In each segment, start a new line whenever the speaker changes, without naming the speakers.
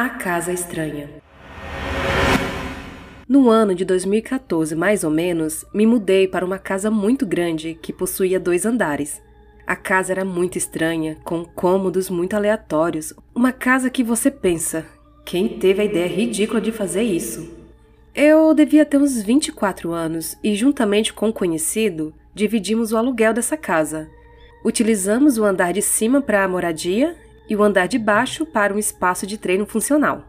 A Casa Estranha. No ano de 2014, mais ou menos, me mudei para uma casa muito grande que possuía dois andares. A casa era muito estranha, com cômodos muito aleatórios. Uma casa que você pensa: quem teve a ideia ridícula de fazer isso? Eu devia ter uns 24 anos e, juntamente com um conhecido, dividimos o aluguel dessa casa. Utilizamos o andar de cima para a moradia e o andar de baixo para um espaço de treino funcional.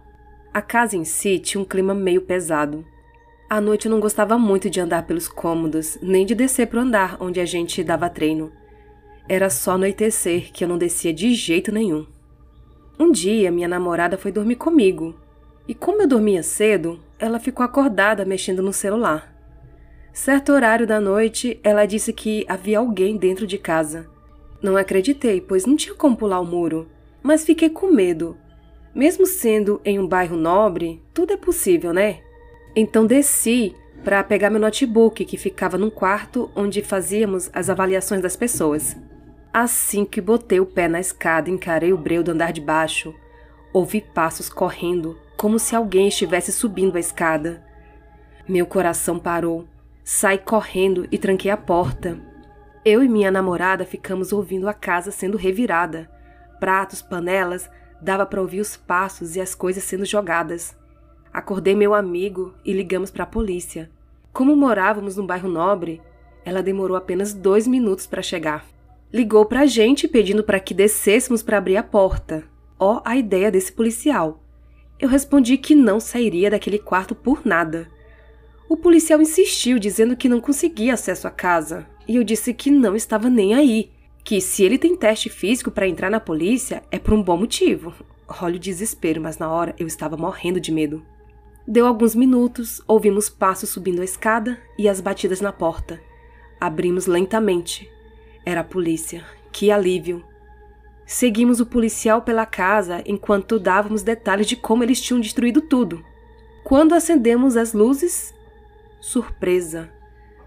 A casa em si tinha um clima meio pesado. À noite eu não gostava muito de andar pelos cômodos, nem de descer para o andar onde a gente dava treino. Era só anoitecer que eu não descia de jeito nenhum. Um dia, minha namorada foi dormir comigo, e como eu dormia cedo, ela ficou acordada mexendo no celular. Certo horário da noite, ela disse que havia alguém dentro de casa. Não acreditei, pois não tinha como pular o muro mas fiquei com medo. Mesmo sendo em um bairro nobre, tudo é possível, né? Então desci para pegar meu notebook que ficava num quarto onde fazíamos as avaliações das pessoas. Assim que botei o pé na escada, encarei o breu do andar de baixo. Ouvi passos correndo, como se alguém estivesse subindo a escada. Meu coração parou. Saí correndo e tranquei a porta. Eu e minha namorada ficamos ouvindo a casa sendo revirada pratos, panelas, dava para ouvir os passos e as coisas sendo jogadas. Acordei meu amigo e ligamos para a polícia. Como morávamos num bairro nobre, ela demorou apenas dois minutos para chegar. Ligou para a gente pedindo para que descêssemos para abrir a porta. Ó, oh, a ideia desse policial! Eu respondi que não sairia daquele quarto por nada. O policial insistiu, dizendo que não conseguia acesso à casa, e eu disse que não estava nem aí, que se ele tem teste físico para entrar na polícia é por um bom motivo. Olha o desespero, mas na hora eu estava morrendo de medo. Deu alguns minutos, ouvimos passos subindo a escada e as batidas na porta. Abrimos lentamente. Era a polícia. Que alívio! Seguimos o policial pela casa enquanto dávamos detalhes de como eles tinham destruído tudo. Quando acendemos as luzes, surpresa!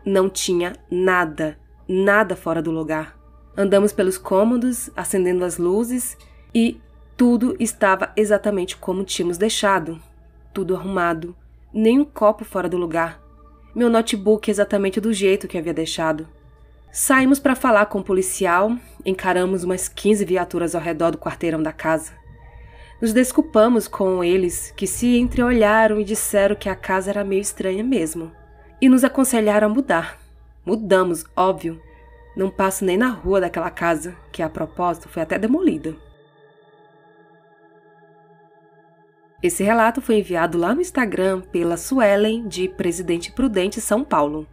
Não tinha nada, nada fora do lugar. Andamos pelos cômodos, acendendo as luzes e tudo estava exatamente como tínhamos deixado. Tudo arrumado, nem um copo fora do lugar. Meu notebook exatamente do jeito que havia deixado. Saímos para falar com o policial, encaramos umas 15 viaturas ao redor do quarteirão da casa. Nos desculpamos com eles, que se entreolharam e disseram que a casa era meio estranha mesmo, e nos aconselharam a mudar. Mudamos, óbvio, não passo nem na rua daquela casa, que a propósito foi até demolida. Esse relato foi enviado lá no Instagram pela Suelen, de Presidente Prudente, São Paulo.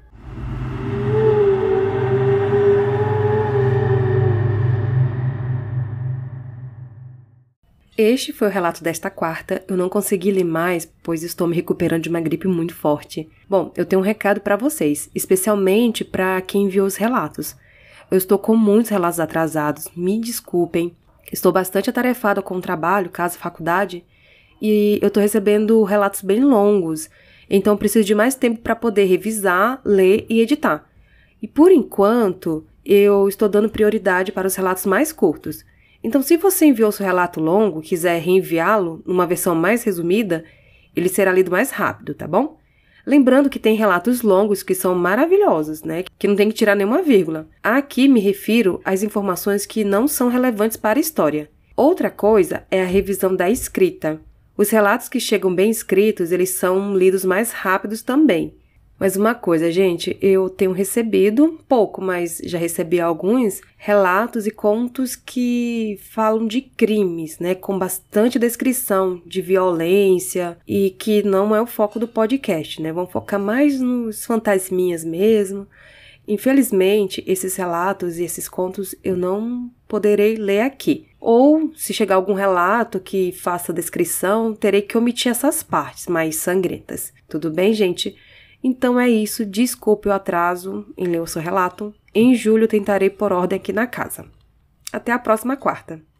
Este foi o relato desta quarta. Eu não consegui ler mais, pois estou me recuperando de uma gripe muito forte. Bom, eu tenho um recado para vocês, especialmente para quem enviou os relatos. Eu estou com muitos relatos atrasados, me desculpem. Estou bastante atarefada com o trabalho, casa, faculdade, e eu estou recebendo relatos bem longos, então preciso de mais tempo para poder revisar, ler e editar. E por enquanto, eu estou dando prioridade para os relatos mais curtos. Então, se você enviou seu relato longo, quiser reenviá-lo numa versão mais resumida, ele será lido mais rápido, tá bom? Lembrando que tem relatos longos que são maravilhosos, né? Que não tem que tirar nenhuma vírgula. Aqui me refiro às informações que não são relevantes para a história. Outra coisa é a revisão da escrita. Os relatos que chegam bem escritos, eles são lidos mais rápidos também. Mas uma coisa, gente, eu tenho recebido pouco, mas já recebi alguns relatos e contos que falam de crimes, né, com bastante descrição de violência e que não é o foco do podcast, né? Vamos focar mais nos fantasminhas mesmo. Infelizmente, esses relatos e esses contos eu não poderei ler aqui. Ou, se chegar algum relato que faça descrição, terei que omitir essas partes mais sangrentas. Tudo bem, gente? Então é isso, desculpe o atraso em ler o seu relato. Em julho tentarei por ordem aqui na casa. Até a próxima quarta!